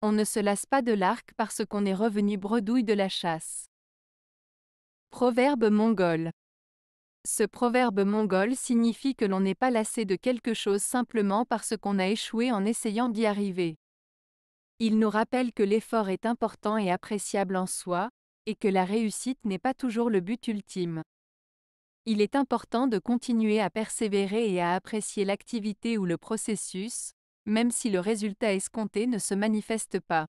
On ne se lasse pas de l'arc parce qu'on est revenu bredouille de la chasse. Proverbe mongol. Ce proverbe mongol signifie que l'on n'est pas lassé de quelque chose simplement parce qu'on a échoué en essayant d'y arriver. Il nous rappelle que l'effort est important et appréciable en soi, et que la réussite n'est pas toujours le but ultime. Il est important de continuer à persévérer et à apprécier l'activité ou le processus, même si le résultat escompté ne se manifeste pas.